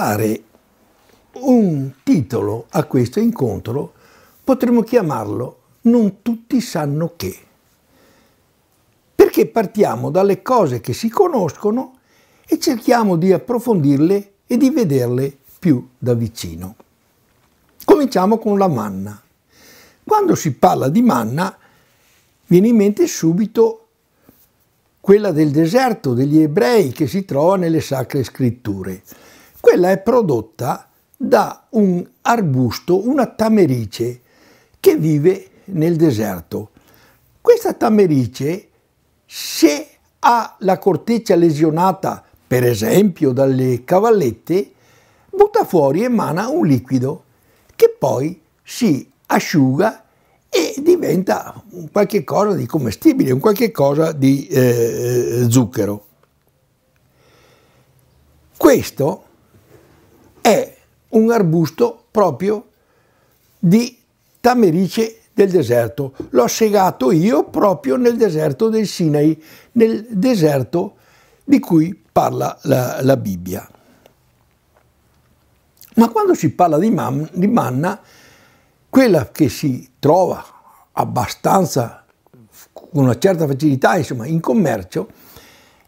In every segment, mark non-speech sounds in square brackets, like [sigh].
dare un titolo a questo incontro, potremmo chiamarlo Non tutti sanno che. Perché partiamo dalle cose che si conoscono e cerchiamo di approfondirle e di vederle più da vicino. Cominciamo con la manna. Quando si parla di manna viene in mente subito quella del deserto degli ebrei che si trova nelle sacre scritture. Quella è prodotta da un arbusto, una tamerice, che vive nel deserto. Questa tamerice, se ha la corteccia lesionata, per esempio dalle cavallette, butta fuori, e emana un liquido che poi si asciuga e diventa un qualche cosa di commestibile, un qualche cosa di eh, eh zucchero. Questo è un arbusto proprio di tamerice del deserto. L'ho segato io proprio nel deserto del Sinai, nel deserto di cui parla la, la Bibbia. Ma quando si parla di, man, di manna, quella che si trova abbastanza con una certa facilità, insomma, in commercio,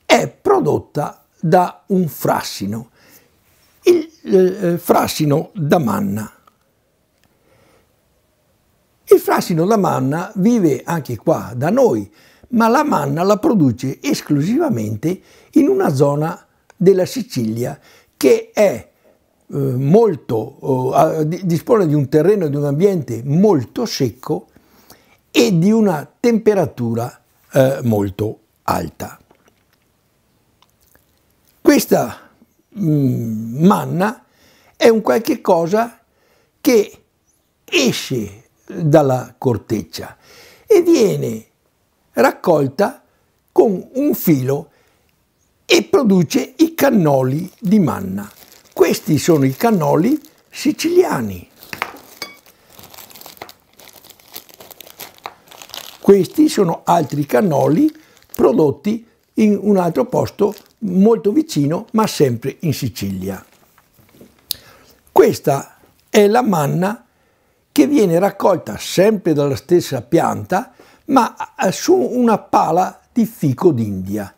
è prodotta da un frassino il eh, eh, frasino da manna. Il frassino da manna vive anche qua da noi, ma la manna la produce esclusivamente in una zona della Sicilia che è eh, molto, eh, dispone di un terreno, di un ambiente molto secco e di una temperatura molto alta. Questa Mm, manna è un qualche cosa che esce dalla corteccia e viene raccolta con un filo e produce i cannoli di manna. Questi sono i cannoli siciliani. Questi sono altri cannoli prodotti in un altro posto molto vicino ma sempre in Sicilia. Questa è la manna che viene raccolta sempre dalla stessa pianta ma eh, su una pala di fico d'India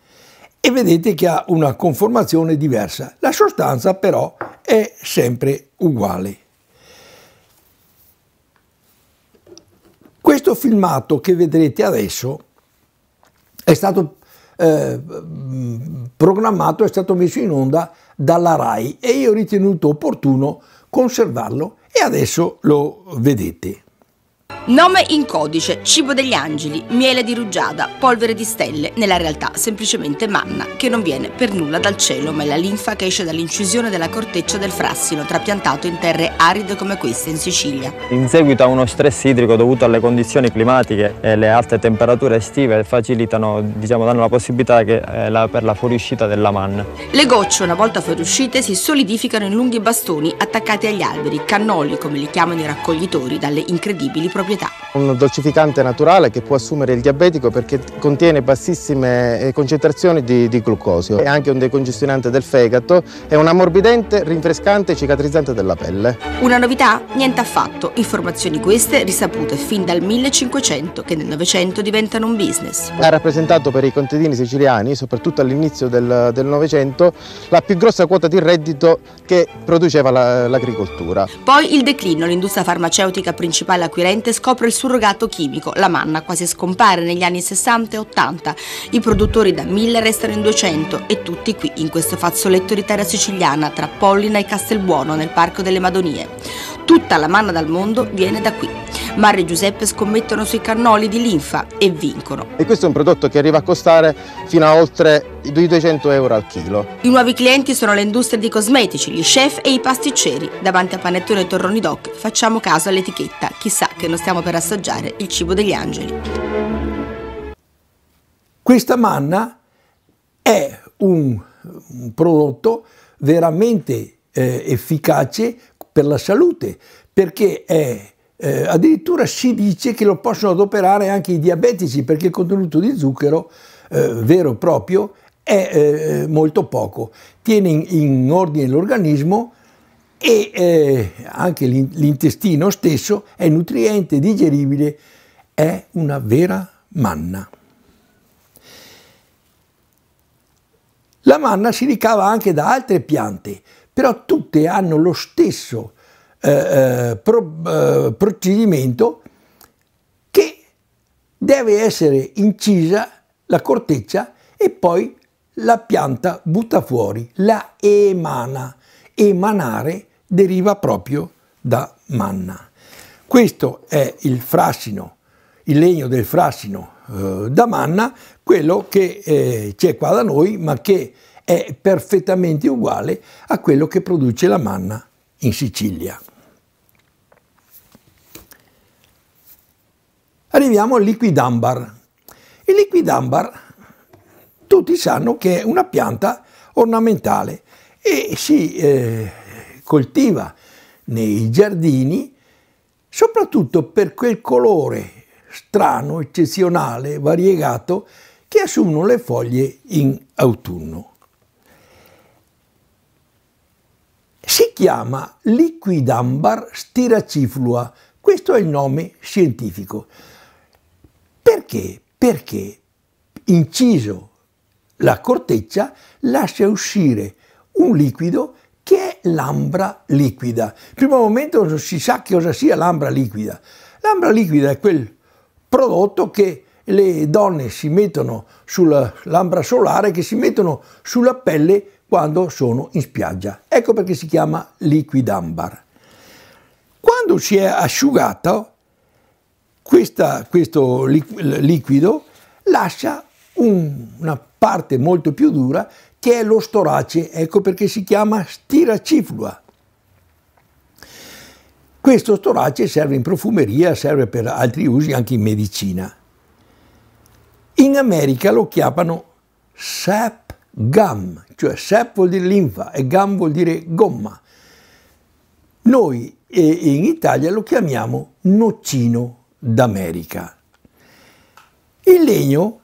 e vedete che ha una conformazione diversa. La sostanza però è sempre uguale. Questo filmato che vedrete adesso è stato eh, programmato è stato messo in onda dalla RAI e io ho ritenuto opportuno conservarlo e adesso lo vedete. Nome in codice, cibo degli angeli, miele di rugiada, polvere di stelle, nella realtà semplicemente manna, che non viene per nulla dal cielo, ma è la linfa che esce dall'incisione della corteccia del frassino, trapiantato in terre aride come queste in Sicilia. In seguito a uno stress idrico dovuto alle condizioni climatiche e le alte temperature estive facilitano, diciamo, danno la possibilità che, eh, la, per la fuoriuscita della manna. Le gocce, una volta fuoriuscite, si solidificano in lunghi bastoni attaccati agli alberi, cannoli, come li chiamano i raccoglitori, dalle incredibili proprietà proprietà. Un dolcificante naturale che può assumere il diabetico perché contiene bassissime eh, concentrazioni di, di glucosio. È anche un decongestionante del fegato e un ammorbidente, rinfrescante e cicatrizzante della pelle. Una novità? Niente affatto. Informazioni queste risapute fin dal 1500 che nel Novecento diventano un business. Ha rappresentato per i contadini siciliani, soprattutto all'inizio del Novecento, la più grossa quota di reddito che produceva l'agricoltura. Poi il declino, l'industria farmaceutica principale acquirente scopre il surrogato chimico, la manna quasi scompare negli anni 60 e 80, i produttori da 1000 restano in 200 e tutti qui in questo fazzoletto di terra siciliana tra Pollina e Castelbuono nel Parco delle Madonie. Tutta la manna dal mondo viene da qui. Mario e Giuseppe scommettono sui cannoli di linfa e vincono. E questo è un prodotto che arriva a costare fino a oltre i 200 euro al chilo. I nuovi clienti sono le industrie di cosmetici, gli chef e i pasticceri. Davanti a Panettone e Torroni Doc facciamo caso all'etichetta, chissà che non stiamo per assaggiare il cibo degli angeli. Questa manna è un, un prodotto veramente eh, efficace per la salute, perché è, eh, addirittura si dice che lo possono adoperare anche i diabetici, perché il contenuto di zucchero eh, vero e proprio è eh, molto poco, tiene in, in ordine l'organismo e eh, anche l'intestino stesso è nutriente, digeribile, è una vera manna. La manna si ricava anche da altre piante, però tutte hanno lo stesso eh, eh, pro, eh, procedimento che deve essere incisa la corteccia e poi la pianta butta fuori, la emana. Emanare deriva proprio da manna. Questo è il frassino, il legno del frassino eh, da manna, quello che eh, c'è qua da noi, ma che è perfettamente uguale a quello che produce la manna in Sicilia. Arriviamo al liquidambar. Il liquidambar tutti sanno che è una pianta ornamentale e si eh, coltiva nei giardini soprattutto per quel colore strano, eccezionale, variegato che assumono le foglie in autunno. chiama liquidambar stiraciflua. Questo è il nome scientifico. Perché? Perché inciso la corteccia lascia uscire un liquido che è l'ambra liquida. In Primo momento non si sa cosa sia l'ambra liquida. L'ambra liquida è quel prodotto che le donne si mettono sull'ambra solare, che si mettono sulla pelle quando sono in spiaggia. Ecco perché si chiama liquidambar. Quando si è asciugato, questa, questo liquido lascia un, una parte molto più dura che è lo storace, ecco perché si chiama stiraciflua. Questo storace serve in profumeria, serve per altri usi anche in medicina. In America lo chiamano sap gam, cioè sep vuol dire linfa e gam vuol dire gomma. Noi eh, in Italia lo chiamiamo noccino d'America. Il legno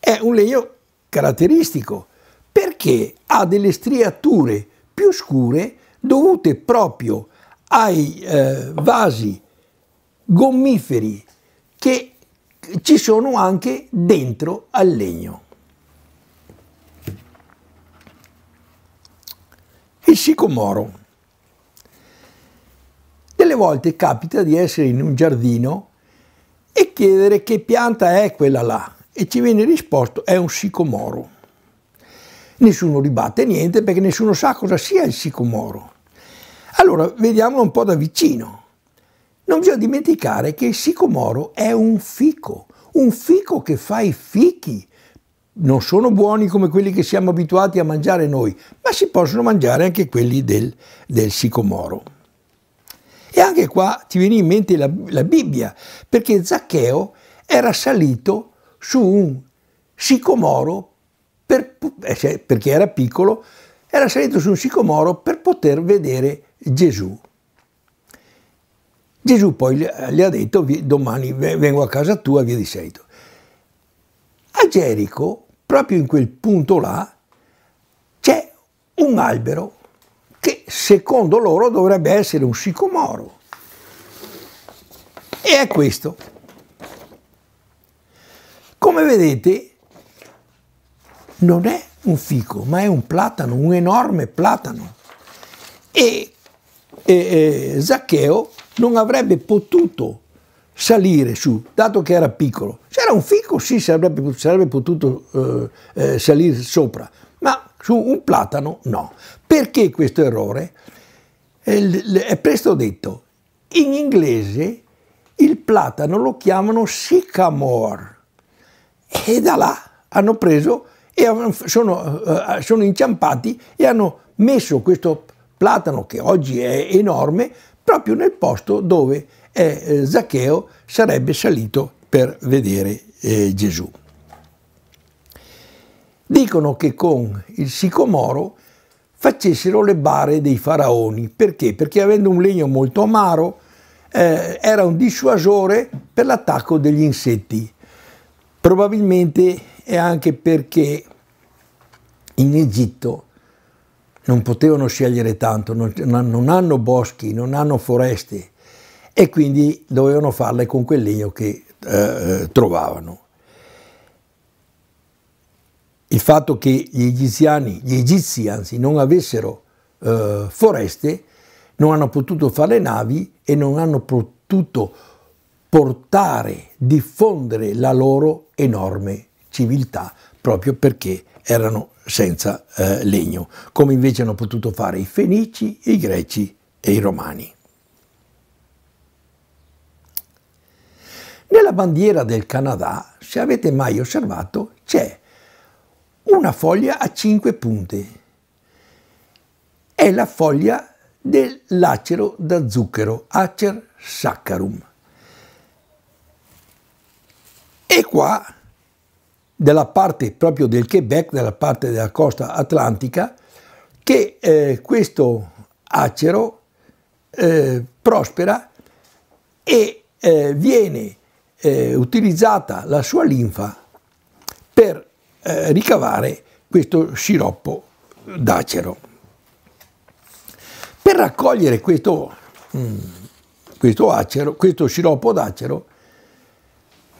è un legno caratteristico perché ha delle striature più scure dovute proprio ai eh, vasi gommiferi che ci sono anche dentro al legno. Ishiko Moro. Delle volte capita di essere in un giardino e chiedere che pianta è quella là e ci viene risposto è un sicomoro. Nessuno ribatte niente perché nessuno sa cosa sia il sicomoro. Allora vediamolo un po' da vicino. Non bisogna dimenticare che il sicomoro è un fico, un fico che fa i fichi, non sono buoni come quelli che siamo abituati a mangiare noi, ma si possono mangiare anche quelli del, del sicomoro. E anche qua ti viene in mente la, la Bibbia, perché Zaccheo era salito su un sicomoro per, eh, perché era piccolo, era salito su un sicomoro per poter vedere Gesù. Gesù poi gli ha detto domani vengo a casa tua via di seguito. A Gerico proprio in quel punto là c'è un albero che secondo loro dovrebbe essere un sicomoro. E è questo. Come vedete, non è un fico, ma è un platano, un enorme platano. E, e, e Zaccheo non avrebbe potuto salire su, dato che era piccolo. Se era un fico sì, sarebbe, sarebbe potuto eh, eh, salire sopra, ma su un platano no. Perché questo errore? È presto detto. In inglese il platano lo chiamano sycamore e da là hanno preso e sono, eh, eh, sono inciampati e hanno messo questo platano che oggi è enorme proprio nel posto dove e eh, Zaccheo sarebbe salito per vedere eh, Gesù. Dicono che con il sicomoro facessero le bare dei faraoni. Perché? Perché avendo un legno molto amaro eh, era un dissuasore per l'attacco degli insetti. Probabilmente è anche perché in Egitto non potevano scegliere tanto, non, non hanno boschi, non hanno foreste, e quindi dovevano farle con quel legno che eh, eh, trovavano. Il fatto che gli egiziani, gli egizi anzi, non avessero eh, foreste, non hanno potuto fare le navi e non hanno potuto portare, diffondere la loro enorme civiltà proprio perché erano senza eh, legno, come invece hanno potuto fare i Fenici, i Greci e i Romani. Nella bandiera del Canada, se avete mai osservato, c'è una foglia a cinque punte. È la foglia dell'acero da zucchero, Acer saccharum. E qua, dalla parte proprio del Quebec, dalla parte della costa atlantica, che eh, questo acero eh, prospera e eh, viene eh, utilizzata la sua linfa per eh, ricavare questo sciroppo d'acero. Per raccogliere questo, mh, mm, questo, acero, questo sciroppo d'acero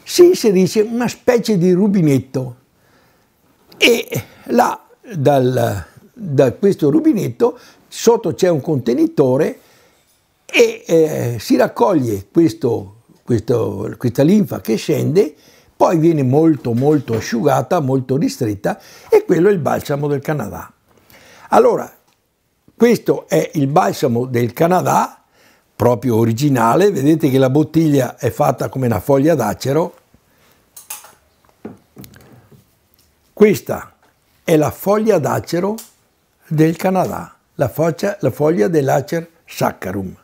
si inserisce una specie di rubinetto e là dal, da questo rubinetto sotto c'è un contenitore e eh, si raccoglie questo questo, questa linfa che scende, poi viene molto molto asciugata, molto ristretta e quello è il balsamo del Canada. Allora, questo è il balsamo del Canada, proprio originale, vedete che la bottiglia è fatta come una foglia d'acero. Questa è la foglia d'acero del Canada, la, foglia, la foglia dell'acer saccharum.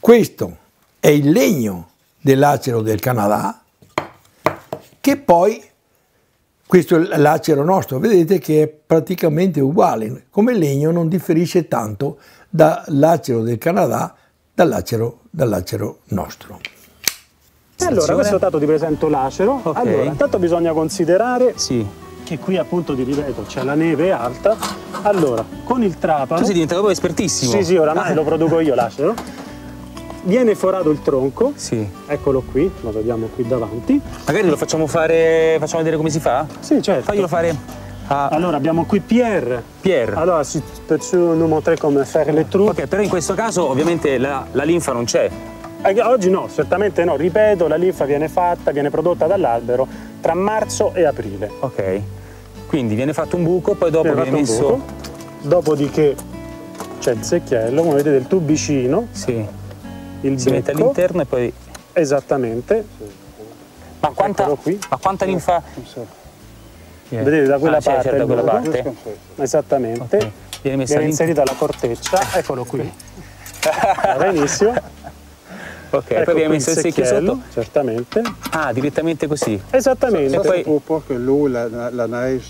Questo è il legno dell'acero del Canada che poi questo è l'acero nostro, vedete che è praticamente uguale, come legno non differisce tanto dall'acero del Canada dall'acero, dall'acero nostro. Allora, questo dato ti presento l'acero. Okay. Allora, intanto bisogna considerare sì. che qui appunto, ti ripeto, c'è la neve alta. Allora, con il trapano... Tu sei diventato proprio espertissimo. Sì, sì, oramai ah. [laughs] lo produco io l'acero viene forato il tronco. Sì. Eccolo qui, lo vediamo qui davanti. Magari lo facciamo fare, facciamo vedere come si fa? Sì, certo. Faglielo fare. Ah. Allora abbiamo qui Pierre. Pierre. Alors, si peux nous montrer come fare le trou? Ok, però in questo caso ovviamente la, la linfa non c'è. Eh, oggi no, certamente no. Ripeto, la linfa viene fatta, viene prodotta dall'albero tra marzo e aprile. Ok. Quindi viene fatto un buco, poi dopo viene, viene messo... Buco, dopodiché c'è il secchiello, come vedete il tubicino. Sì il si becco. mette all'interno e poi... Esattamente. Ma quanta, ma quanta linfa... Yeah. Vedete da quella ah, parte? Certo, da quella parte. Esattamente. Okay. Viene, Viene inserita la corteccia, [laughs] eccolo qui. Benissimo. Ok, ecco poi viene messo il secchio sotto. Certamente. Ah, direttamente così. Esattamente. poi pour che la, la, la neige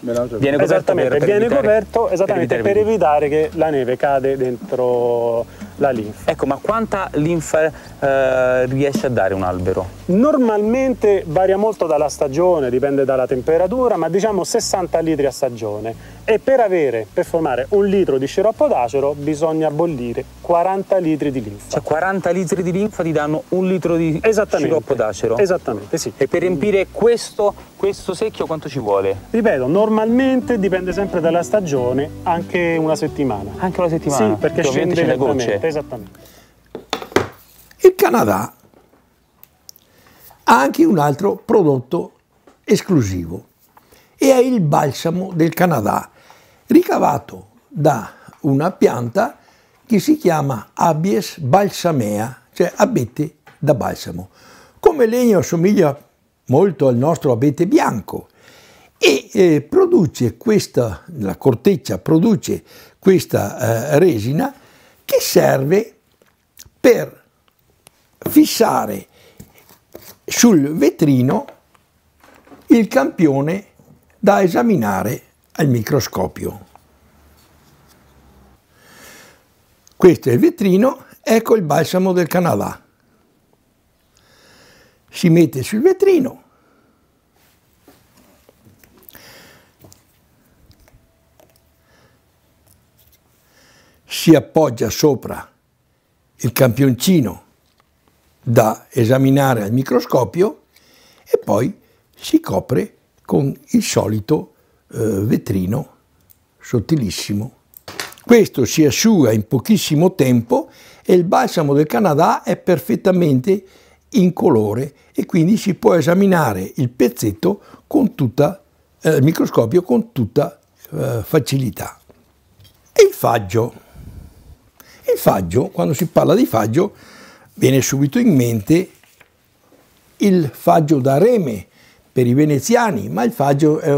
Viene coperto, esattamente, per, per viene evitare, coperto esattamente per evitare, per evitare che la neve cade dentro la linfa. Ecco, ma quanta linfa eh, riesce a dare un albero? Normalmente varia molto dalla stagione, dipende dalla temperatura, ma diciamo 60 litri a stagione. E per avere, per formare un litro di sciroppo d'acero bisogna bollire 40 litri di linfa. Cioè 40 litri di linfa ti danno un litro di sciroppo d'acero? Esattamente, sì. E per riempire questo, questo, secchio quanto ci vuole? Ripeto, normalmente dipende sempre dalla stagione, anche una settimana. Anche una settimana? Sì, perché scende le gocce. Esattamente. Il Canada ha anche un altro prodotto esclusivo e è il balsamo del Canada, ricavato da una pianta che si chiama abies balsamea, cioè abete da balsamo. Come legno assomiglia molto al nostro abete bianco e eh, produce questa, la corteccia produce questa eh, resina che serve per fissare sul vetrino il campione da esaminare al microscopio. Questo è il vetrino, ecco il balsamo del Canavà. Si mette sul vetrino. Si appoggia sopra il campioncino da esaminare al microscopio e poi si copre con il solito eh, vetrino sottilissimo. Questo si asciuga in pochissimo tempo e il balsamo del Canada è perfettamente incolore e quindi si può esaminare il pezzetto con tutta, eh, il microscopio con tutta eh, facilità. E il faggio. Il faggio, quando si parla di faggio, viene subito in mente il faggio da reme per i veneziani, ma il faggio è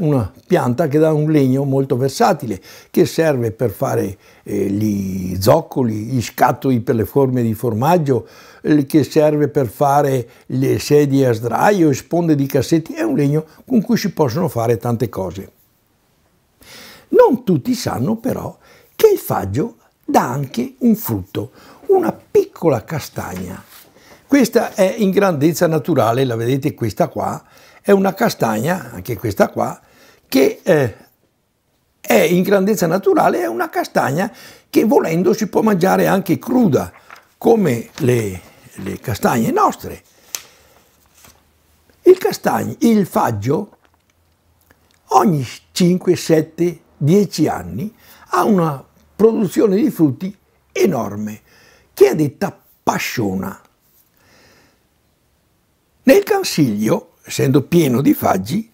una pianta che dà un legno molto versatile che serve per fare eh, gli zoccoli, gli scatoli per le forme di formaggio, eh, che serve per fare le sedie a sdraio, sponde di cassetti, è un legno con cui si possono fare tante cose. Non tutti sanno però che il faggio dà anche un frutto, una piccola castagna. Questa è in grandezza naturale, la vedete questa qua, è una castagna, anche questa qua, che eh, è in grandezza naturale, è una castagna che volendo si può mangiare anche cruda, come le, le castagne nostre. Il, castagno, il faggio ogni 5, 7, 10 anni ha una produzione di frutti enorme, che è detta pasciona. Nel Consiglio, essendo pieno di faggi,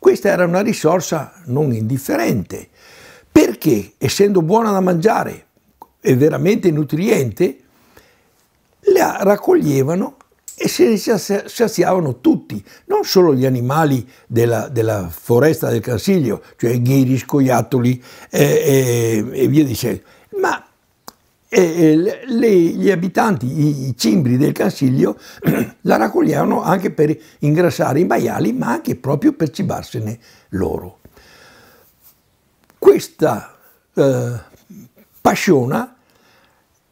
questa era una risorsa non indifferente, perché essendo buona da mangiare e veramente nutriente, la raccoglievano e se ne saziavano tutti, non solo gli animali della, della foresta del Consiglio, cioè ghiri, scoiattoli eh, eh, e via dicendo, ma e le, gli abitanti, i cimbri del Cansiglio, [clears throat] la raccoglievano anche per ingrassare i maiali, ma anche proprio per cibarsene loro. Questa eh, pasciona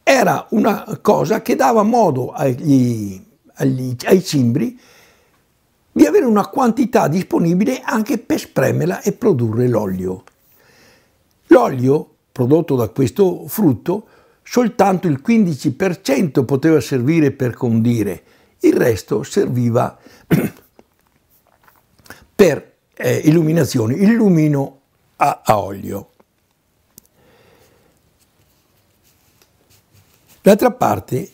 era una cosa che dava modo agli, agli, ai cimbri di avere una quantità disponibile anche per spremerla e produrre l'olio. L'olio prodotto da questo frutto soltanto il 15% poteva servire per condire, il resto serviva [clears throat] per eh, illuminazioni, il lumino a, a olio. D'altra parte,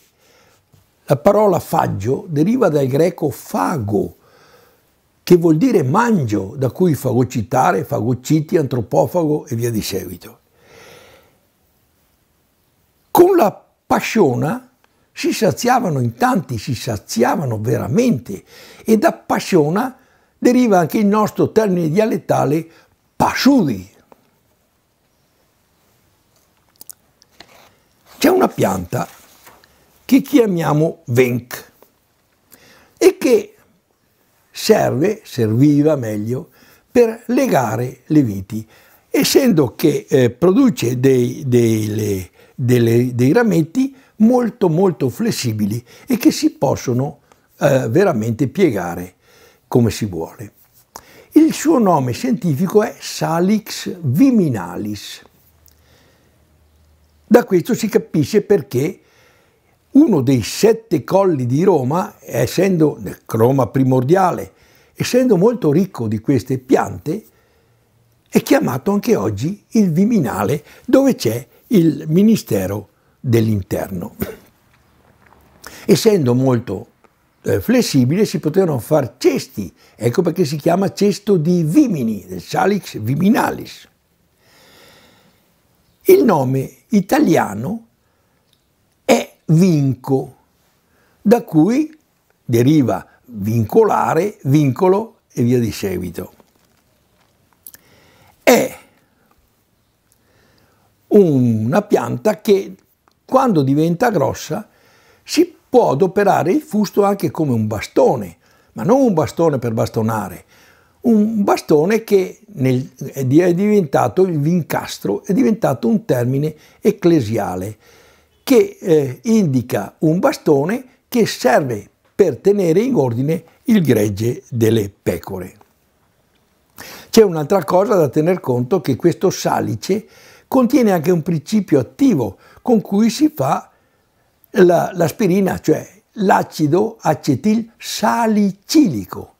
la parola faggio deriva dal greco fago, che vuol dire mangio, da cui fagocitare, fagociti, antropofago e via di seguito. Con la pasciona si saziavano in tanti, si saziavano veramente e da pasciona deriva anche il nostro termine dialettale pasciudi. C'è una pianta che chiamiamo venc e che serve, serviva meglio, per legare le viti, essendo che eh, produce dei, dei, le, delle, dei rametti molto molto flessibili e che si possono eh, veramente piegare come si vuole. Il suo nome scientifico è Salix viminalis. Da questo si capisce perché uno dei sette colli di Roma, essendo croma primordiale, essendo molto ricco di queste piante, è chiamato anche oggi il Viminale, dove c'è il Ministero dell'Interno. Essendo molto eh, flessibile si potevano fare cesti, ecco perché si chiama cesto di Vimini, Salix Viminalis. Il nome italiano è vinco, da cui deriva vincolare, vincolo e via di seguito. È una pianta che quando diventa grossa si può adoperare il fusto anche come un bastone, ma non un bastone per bastonare, un bastone che nel, è diventato il vincastro, è diventato un termine ecclesiale che eh, indica un bastone che serve per tenere in ordine il gregge delle pecore. C'è un'altra cosa da tener conto che questo salice contiene anche un principio attivo con cui si fa la, l'aspirina, cioè l'acido acetil salicilico.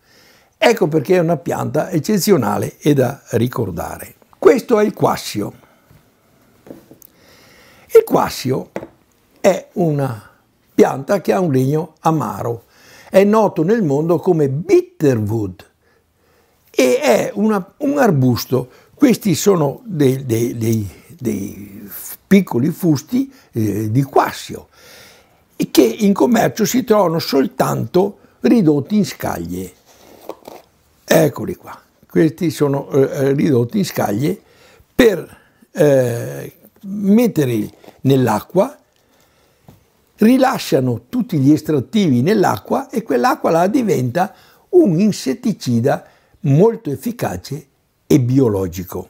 Ecco perché è una pianta eccezionale e da ricordare. Questo è il quassio. Il quassio è una pianta che ha un legno amaro. È noto nel mondo come bitterwood e è una, un arbusto. Questi sono dei, dei, dei dei piccoli fusti eh, di quassio e che in commercio si trovano soltanto ridotti in scaglie. Eccoli qua, questi sono eh, eh ridotti in scaglie per eh, metterli nell'acqua, rilasciano tutti gli estrattivi nell'acqua e quell'acqua la diventa un insetticida molto efficace e biologico.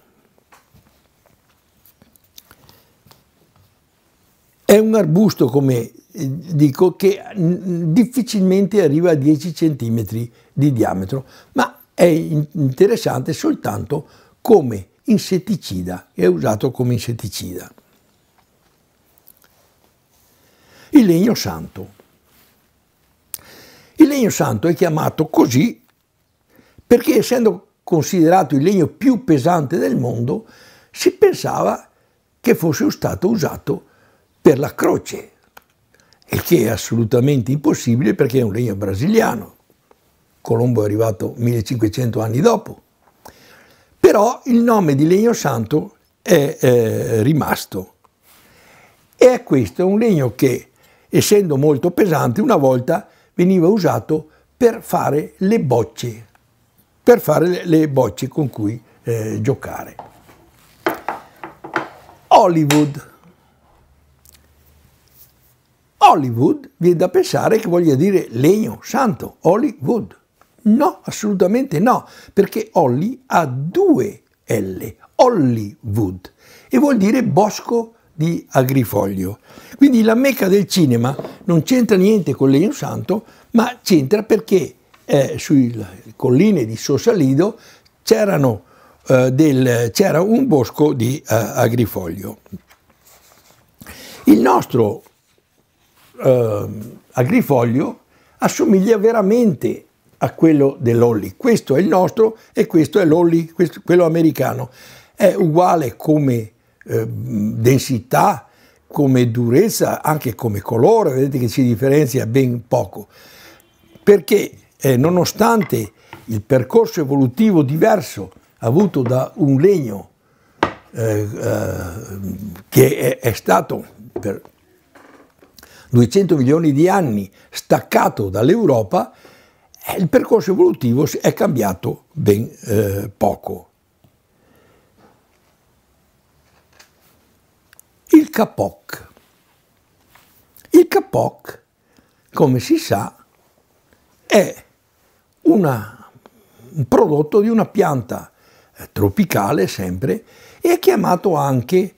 È un arbusto, come eh, dico, che mm, mm, difficilmente arriva a 10 cm di diametro, ma è interessante soltanto come insetticida, è usato come insetticida. Il legno santo. Il legno santo è chiamato così perché essendo considerato il legno più pesante del mondo, si pensava che fosse stato usato per la croce, il che è assolutamente impossibile perché è un legno brasiliano. Colombo è arrivato 1500 anni dopo. Però il nome di legno santo è eh, rimasto. E è questo, è un legno che, essendo molto pesante, una volta veniva usato per fare le bocce, per fare le bocce con cui eh, giocare. Hollywood. Hollywood viene da pensare che voglia dire legno santo, Hollywood. No, assolutamente no, perché Holly ha due L, Hollywood, e vuol dire bosco di agrifoglio. Quindi la mecca del cinema non c'entra niente con legno santo, ma c'entra perché eh, sulle colline di Sosalido c'erano eh, del, c'era un bosco di uh, agrifoglio. Il nostro eh, agrifoglio assomiglia veramente a quello dell'Olly. Questo è il nostro e questo è l'Olly, quello americano. È uguale come eh, densità, come durezza, anche come colore, vedete che si differenzia ben poco. Perché eh, nonostante il percorso evolutivo diverso avuto da un legno eh, eh che è, è stato per 200 milioni di anni staccato dall'Europa, eh, il percorso evolutivo è cambiato ben eh, poco. Il Kapok. Il Kapok, come si sa, è una, un prodotto di una pianta eh, tropicale sempre e è chiamato anche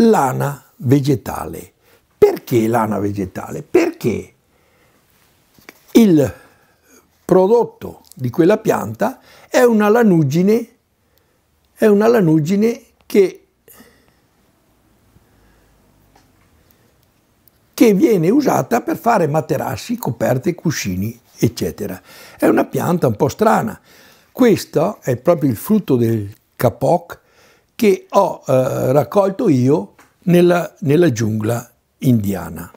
lana vegetale perché lana vegetale? Perché il prodotto di quella pianta è una lanugine, è una lanugine che, che viene usata per fare materassi, coperte, cuscini, eccetera. È una pianta un po' strana. Questo è proprio il frutto del capoc che ho eh, raccolto io nella, nella giungla indiana.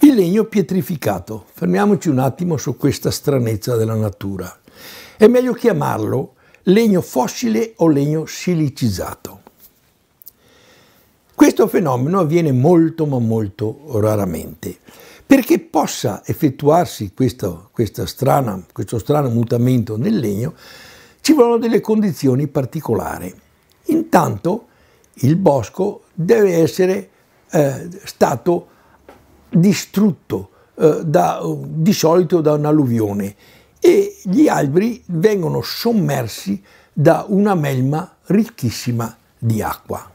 Il legno pietrificato. Fermiamoci un attimo su questa stranezza della natura. È meglio chiamarlo legno fossile o legno silicizzato. Questo fenomeno avviene molto ma molto raramente. Perché possa effettuarsi questo, strana, questo strano mutamento nel legno, ci vogliono delle condizioni particolari. Intanto il bosco deve essere eh, stato distrutto eh, da, di solito da un'alluvione e gli alberi vengono sommersi da una melma ricchissima di acqua.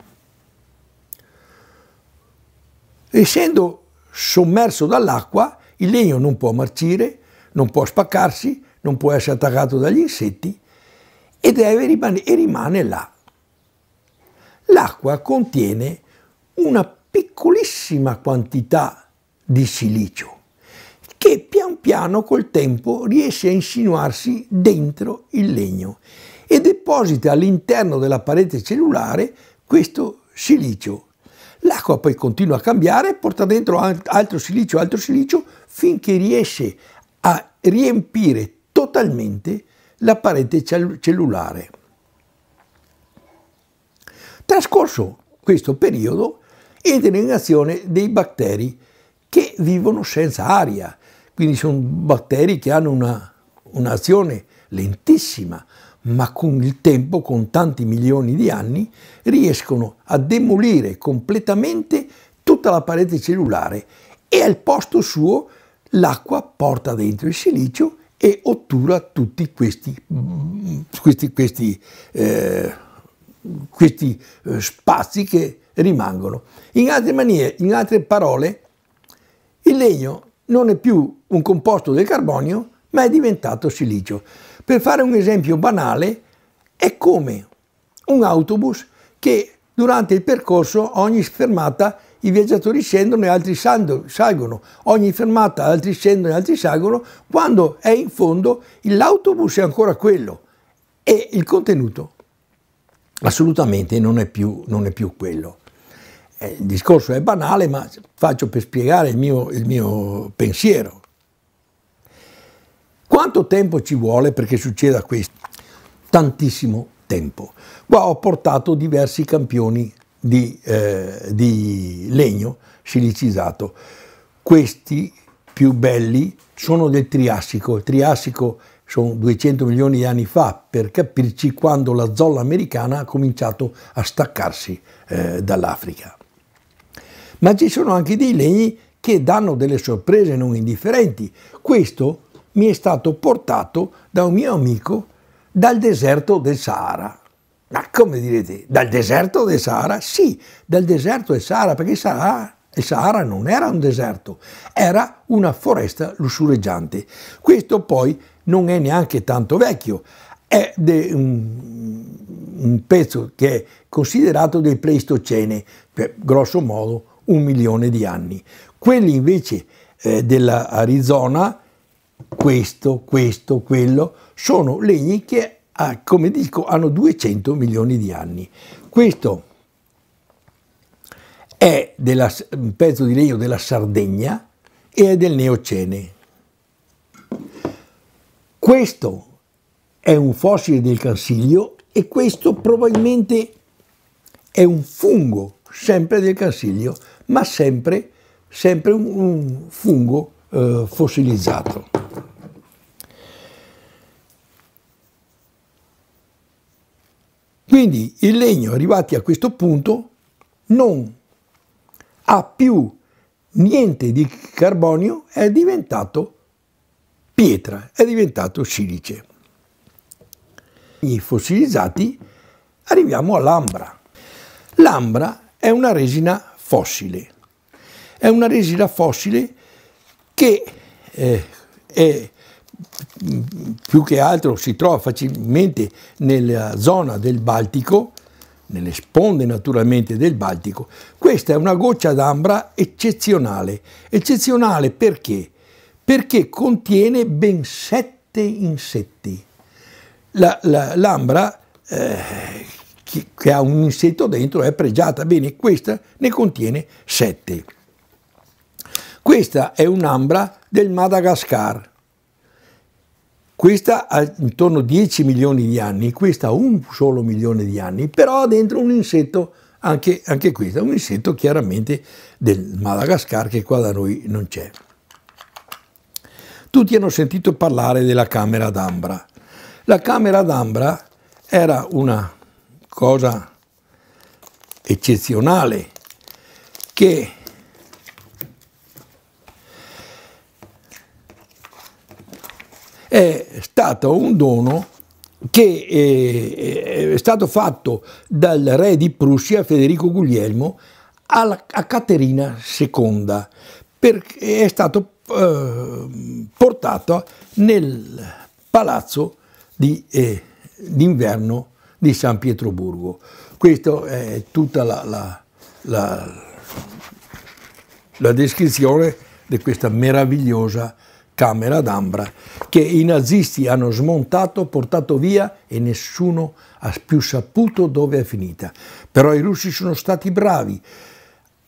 Essendo sommerso dall'acqua, il legno non può marcire, non può spaccarsi, non può essere attaccato dagli insetti e, deve rimanere, e rimane là. L'acqua contiene una piccolissima quantità di silicio che pian piano col tempo riesce a insinuarsi dentro il legno e deposita all'interno della parete cellulare questo silicio. L'acqua poi continua a cambiare, porta dentro altro silicio, altro silicio, finché riesce a riempire totalmente la parete cellulare. Trascorso questo periodo entrano in azione dei batteri che vivono senza aria, quindi sono batteri che hanno una, un'azione lentissima, ma con il tempo, con tanti milioni di anni, riescono a demolire completamente tutta la parete cellulare e al posto suo l'acqua porta dentro il silicio e ottura tutti questi, questi, questi, eh, questi eh, spazi che rimangono. In altre, maniere, in altre parole, il legno non è più un composto del carbonio, ma è diventato silicio. Per fare un esempio banale, è come un autobus che durante il percorso ogni fermata i viaggiatori scendono e altri salgono, ogni fermata altri scendono e altri salgono, quando è in fondo l'autobus è ancora quello e il contenuto assolutamente non è più, non è più quello. Eh, il discorso è banale, ma faccio per spiegare il mio, il mio pensiero. Quanto tempo ci vuole perché succeda questo? Tantissimo tempo. Qua ho portato diversi campioni di, eh, di legno silicizzato. Questi più belli sono del Triassico. Il Triassico sono 200 milioni di anni fa, per capirci, quando la zolla americana ha cominciato a staccarsi eh, dall'Africa. Ma ci sono anche dei legni che danno delle sorprese non indifferenti. Questo mi è stato portato da un mio amico dal deserto del Sahara. Ma come direte, dal deserto del Sahara? Sì, dal deserto del Sahara, perché il Sahara, il Sahara non era un deserto, era una foresta lussureggiante. Questo poi non è neanche tanto vecchio, è de, un, un, pezzo che è considerato del Pleistocene, per grosso modo un milione di anni. Quelli invece eh, dell'Arizona, questo, questo, quello, sono legni che ha, come dico, hanno 200 milioni di anni. Questo è della, un pezzo di legno della Sardegna e è del Neocene. Questo è un fossile del Cansiglio e questo probabilmente è un fungo, sempre del Cansiglio, ma sempre, sempre un, un fungo eh, fossilizzato. Quindi il legno, arrivati a questo punto, non ha più niente di carbonio, è diventato pietra, è diventato silice. I fossilizzati arriviamo all'ambra. L'ambra è una resina fossile. È una resina fossile che eh, è più che altro si trova facilmente nella zona del Baltico, nelle sponde naturalmente del Baltico. Questa è una goccia d'ambra eccezionale. Eccezionale perché? Perché contiene ben sette insetti. La, la, l'ambra eh, che, che ha un insetto dentro è pregiata, bene, questa ne contiene sette. Questa è un'ambra del Madagascar questa ha intorno a 10 milioni di anni, questa ha un solo milione di anni, però ha dentro un insetto, anche, anche questa, un insetto chiaramente del Madagascar che qua da noi non c'è. Tutti hanno sentito parlare della camera d'ambra. La camera d'ambra era una cosa eccezionale che è stato un dono che eh, eh, è stato fatto dal re di Prussia Federico Guglielmo a Caterina II, perché è stato eh, portato nel palazzo di, eh, d'inverno di San Pietroburgo. Questa è tutta la, la, la, la descrizione di questa meravigliosa Camera d'Ambra, che i nazisti hanno smontato, portato via e nessuno ha più saputo dove è finita. Però i russi sono stati bravi,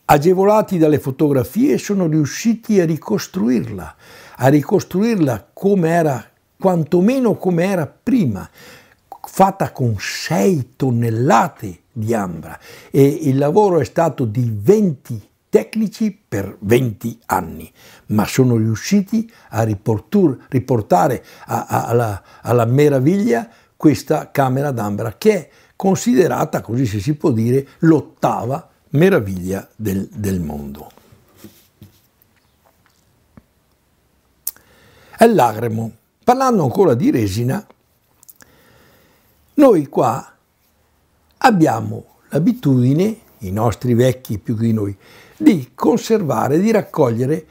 agevolati dalle fotografie, sono riusciti a ricostruirla, a ricostruirla come era, quantomeno come era prima, fatta con 6 tonnellate di ambra e il lavoro è stato di 20 tecnici per 20 anni, ma sono riusciti a riportare a, a, alla, alla meraviglia questa camera d'ambra che è considerata, così se si può dire, l'ottava meraviglia del, del mondo. È l'agremo. Parlando ancora di resina, noi qua abbiamo l'abitudine, i nostri vecchi più di noi, di conservare, di raccogliere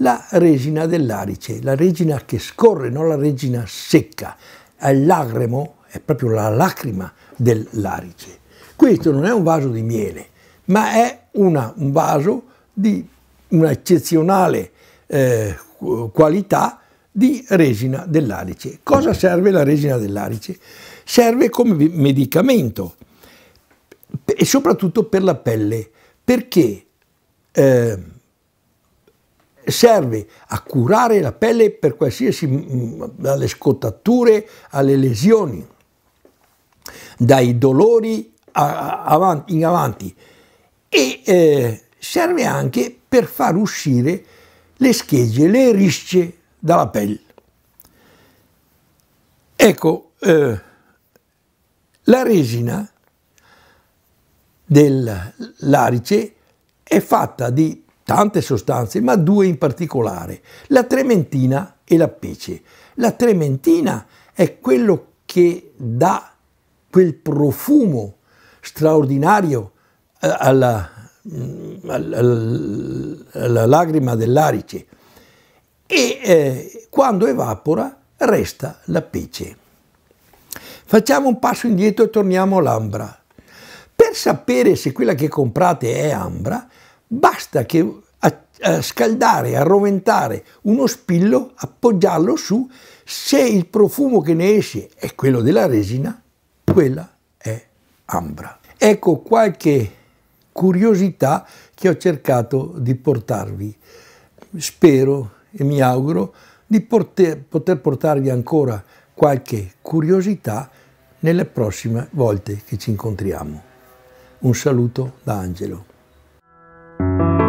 la resina dell'arice, la resina che scorre, non la resina secca. è Il lagremo è proprio la lacrima dell'arice. Questo non è un vaso di miele, ma è una, un vaso di un'eccezionale eh, qualità di resina dell'arice. Cosa serve la resina dell'arice? Serve come medicamento e soprattutto per la pelle, perché eh, serve a curare la pelle per qualsiasi, dalle mm, scottature alle lesioni, dai dolori a, avanti, in avanti e eh, serve anche per far uscire le schegge, le risce dalla pelle. Ecco, eh, la resina dell'arice è fatta di tante sostanze, ma due in particolare, la trementina e la pece. La trementina è quello che dà quel profumo straordinario eh, alla, mm, alla lagrima dell'arice e eh, quando evapora resta la pece. Facciamo un passo indietro e torniamo all'ambra. Per sapere se quella che comprate è ambra, Basta che a, a scaldare, arroventare uno spillo, appoggiarlo su, se il profumo che ne esce è quello della resina, quella è ambra. Ecco qualche curiosità che ho cercato di portarvi. Spero e mi auguro di porter, poter portarvi ancora qualche curiosità nelle prossime volte che ci incontriamo. Un saluto da Angelo. Thank you.